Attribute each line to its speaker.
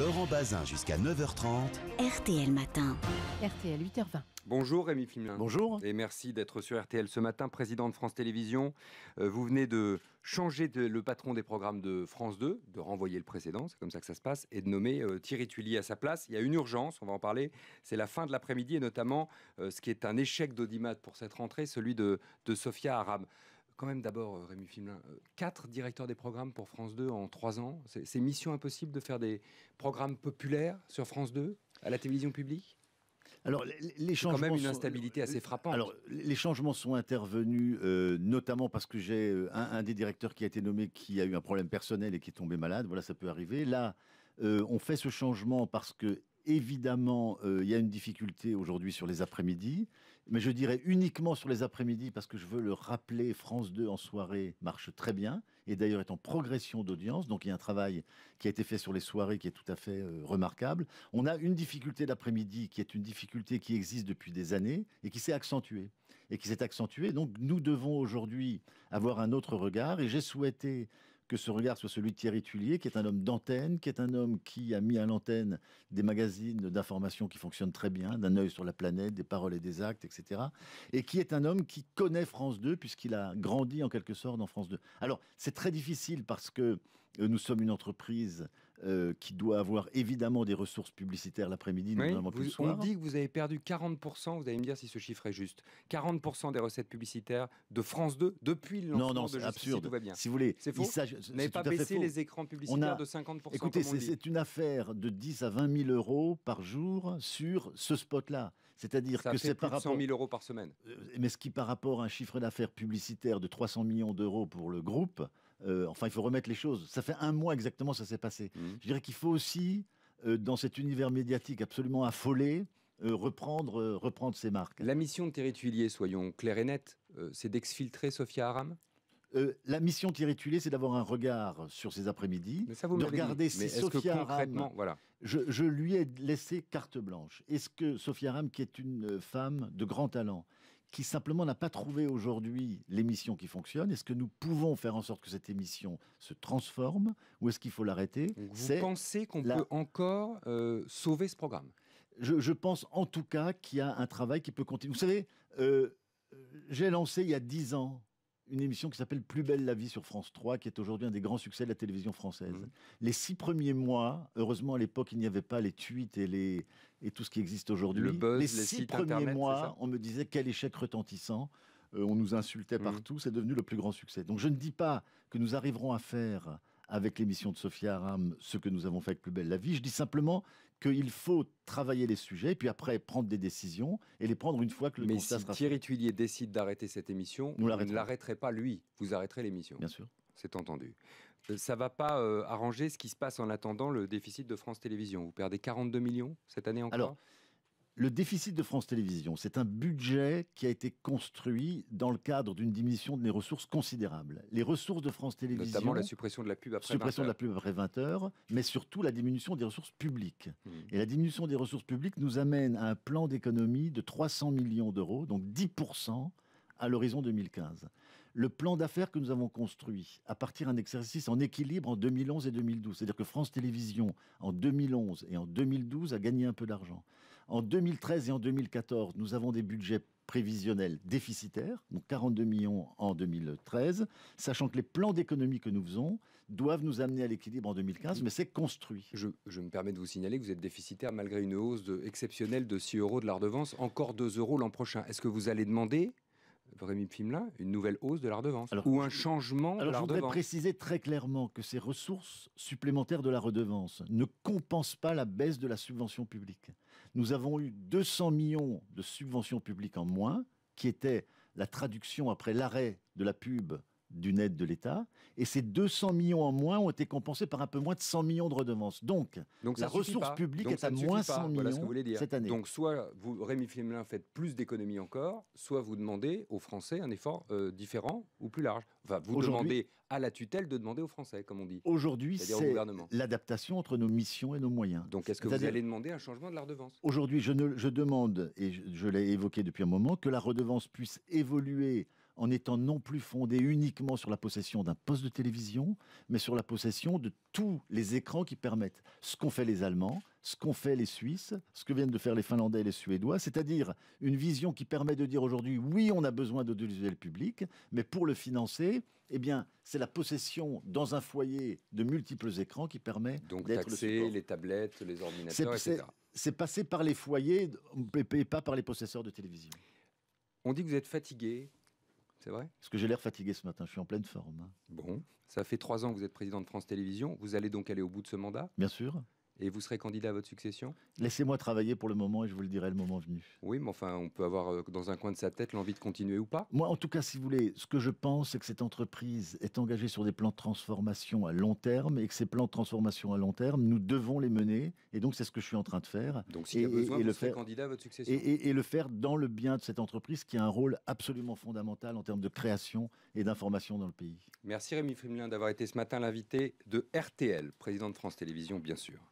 Speaker 1: Laurent Bazin jusqu'à 9h30.
Speaker 2: RTL Matin. RTL
Speaker 1: 8h20. Bonjour Rémi Fimlin. Bonjour. Et merci d'être sur RTL ce matin, président de France Télévisions. Euh, vous venez de changer le patron des programmes de France 2, de renvoyer le précédent, c'est comme ça que ça se passe, et de nommer euh, Thierry Tully à sa place. Il y a une urgence, on va en parler, c'est la fin de l'après-midi, et notamment euh, ce qui est un échec d'audimat pour cette rentrée, celui de, Sofia Aram quand même d'abord, euh, Rémi Fimelin, euh, quatre directeurs des programmes pour France 2 en trois ans. C'est mission impossible de faire des programmes populaires sur France 2 à la télévision publique alors, les changements. quand même une instabilité euh, assez frappante. Alors,
Speaker 2: les changements sont intervenus, notamment parce que j'ai un, des directeurs qui a été nommé qui a eu un problème personnel et qui est tombé malade. Voilà, ça peut arriver. Là, on fait ce changement parce que, évidemment, il y a une difficulté aujourd'hui sur les après-midi mais je dirais uniquement sur les après-midi parce que je veux le rappeler, France 2 en soirée marche très bien et d'ailleurs est en progression d'audience, donc il y a un travail qui a été fait sur les soirées qui est tout à fait euh, remarquable. On a une difficulté daprès midi qui est une difficulté qui existe depuis des années et qui s'est accentuée et qui s'est accentuée. Donc nous devons aujourd'hui avoir un autre regard et j'ai souhaité que ce regard soit celui de Thierry Tulier, qui est un homme d'antenne, qui est un homme qui a mis à l'antenne des magazines d'information qui fonctionnent très bien, d'un œil sur la planète, des paroles et des actes, etc. Et qui est un homme qui connaît France 2, puisqu'il a grandi en quelque sorte dans France 2. Alors, c'est très difficile parce que euh, nous sommes une entreprise euh, qui doit avoir évidemment des ressources publicitaires l'après-midi, plus le soir. On dit
Speaker 1: que vous avez perdu 40%, vous allez me dire si ce chiffre est juste, 40% des recettes publicitaires de France 2 depuis le lancement non, non, c'est absurde. Si tout vous voulez, c'est faux. Vous n'avez pas baissé les écrans publicitaires de 50%. Écoutez, c'est
Speaker 2: une affaire de 10 à 20 000 euros par jour sur ce spot-là. C'est-à-dire que c'est par rapport... 100 000
Speaker 1: euros par semaine. Euh, mais
Speaker 2: ce qui, par rapport à un chiffre d'affaires publicitaire de 300 millions d'euros pour le groupe, euh, enfin, il faut remettre les choses. Ça fait un mois exactement que ça s'est passé. Mmh. Je dirais qu'il faut aussi, euh, dans cet univers médiatique absolument affolé, euh, reprendre,
Speaker 1: reprendre ses marques. La mission de Thierry Tuilier, soyons clairs et nets, c'est d'exfiltrer Sophia Aram
Speaker 2: la mission de Thierry c'est d'avoir un regard sur ces après-midi, de regarder si Sophia Aram. Je, je, lui ai laissé carte blanche. Est-ce que Sophia Aram, qui est une femme de grand talent, qui simplement n'a pas trouvé aujourd'hui l'émission qui fonctionne Est-ce que nous pouvons faire en sorte que cette émission se transforme ou est-ce qu'il faut l'arrêter Vous pensez qu'on peut
Speaker 1: encore euh, sauver ce programme je, pense en tout cas qu'il
Speaker 2: y a un travail qui peut continuer. Vous savez, euh, euh, j'ai lancé il y a dix ans une émission qui s'appelle Plus belle la vie sur France 3, qui est aujourd'hui un des grands succès de la télévision française. Mmh. Les six premiers mois, heureusement à l'époque, il n'y avait pas les tweets et, les, et tout ce qui existe aujourd'hui. Le les, six premiers mois, on me disait quel échec retentissant. Euh, on nous insultait mmh. partout. C'est devenu le plus grand succès. Donc je ne dis pas que nous arriverons à faire avec l'émission de Sophia Aram ce que nous avons fait avec Plus Belle la Vie. Je dis simplement qu'il faut travailler les sujets, puis après prendre des décisions et les prendre une fois que le Mais si Thierry
Speaker 1: Tuillier décide d'arrêter cette émission, vous ne l'arrêterez pas lui, vous arrêterez l'émission. Bien sûr. C'est entendu. Euh, ça va pas euh, arranger ce qui se passe en attendant le déficit de France Télévisions. Vous perdez 42 millions cette année encore Alors, le déficit de France
Speaker 2: Télévisions, c'est un budget qui a été construit dans le cadre d'une diminution des ressources considérables. Les ressources de France Télévisions. Notamment la
Speaker 1: suppression de la pub après suppression 20 heures.
Speaker 2: de la pub après 20 heures, mais surtout la diminution des ressources publiques. Mmh. Et la diminution des ressources publiques nous amène à un plan d'économie de 300 millions d'euros, donc 10% à l'horizon 2015. Le plan d'affaires que nous avons construit à partir d'un exercice en équilibre en 2011 et 2012, c'est-à-dire que France Télévisions en 2011 et en 2012 a gagné un peu d'argent. En 2013 et en 2014, nous avons des budgets prévisionnels déficitaires, donc 42 millions en 2013, sachant que les plans d'économie que nous faisons doivent nous amener à l'équilibre en 2015, mais c'est construit.
Speaker 1: Je, me permets de vous signaler que vous êtes déficitaire malgré une hausse exceptionnelle de 6 euros de la redevance, encore 2 euros l'an prochain. Est-ce que vous allez demander Rémi là une nouvelle hausse de la redevance ou un changement alors de la je voudrais préciser
Speaker 2: très clairement que ces ressources supplémentaires de la redevance ne compensent pas la baisse de la subvention publique. Nous avons eu 200 millions de subventions publiques en moins, qui était la traduction après l'arrêt de la pub d'une aide de l'État, et ces 200 millions en moins ont été compensés par un peu moins de 100 millions de redevances. Donc, Donc la ressource publique est à moins 100 millions cette année. Donc
Speaker 1: soit vous, Rémi Flimelin faites plus d'économies encore, soit vous demandez aux Français un effort euh, différent ou plus large. Enfin, vous demandez à la tutelle de demander aux Français, comme on dit. Aujourd'hui, c'est
Speaker 2: l'adaptation entre nos missions et nos moyens. Donc est-ce que vous allez
Speaker 1: demander un changement de la redevance
Speaker 2: Aujourd'hui, je, je, demande, et je l'ai évoqué depuis un moment, que la redevance puisse évoluer en étant non plus fondé uniquement sur la possession d'un poste de télévision, mais sur la possession de tous les écrans qui permettent ce qu'ont fait les Allemands, ce qu'ont fait les Suisses, ce que viennent de faire les Finlandais et les Suédois, c'est-à-dire une vision qui permet de dire aujourd'hui oui, on a besoin d'audiovisuel public, mais pour le financer, eh bien, c'est la possession dans un foyer de multiples écrans qui permet
Speaker 1: donc taxer les tablettes, les ordinateurs, etc.
Speaker 2: C'est passé par les foyers et pas par les
Speaker 1: possesseurs de télévision. On dit que vous êtes fatigué c'est vrai Parce que j'ai l'air fatigué ce matin, je suis en pleine forme. Hein. Bon, ça fait trois ans que vous êtes président de France Télévisions. Vous allez donc aller au bout de ce mandat Bien sûr. Et vous serez candidat à votre succession Laissez-moi travailler pour le moment et je vous le dirai le moment venu. Oui, mais enfin, on peut avoir euh, dans un coin de sa tête l'envie de continuer ou pas
Speaker 2: Moi, en tout cas, si vous voulez, ce que je pense, c'est que cette entreprise est engagée sur des plans de transformation à long terme et que ces plans de transformation à long terme, nous devons les mener. Et donc, c'est ce que je suis en train de faire. Donc, s'il y a et, besoin, vous le serez faire...
Speaker 1: candidat à votre succession. et
Speaker 2: le faire dans le bien de cette entreprise qui a un rôle absolument fondamental en termes de création et d'information dans le pays.
Speaker 1: Merci Rémi Frimelin d'avoir été ce matin l'invité de RTL, président de France Télévisions, bien sûr.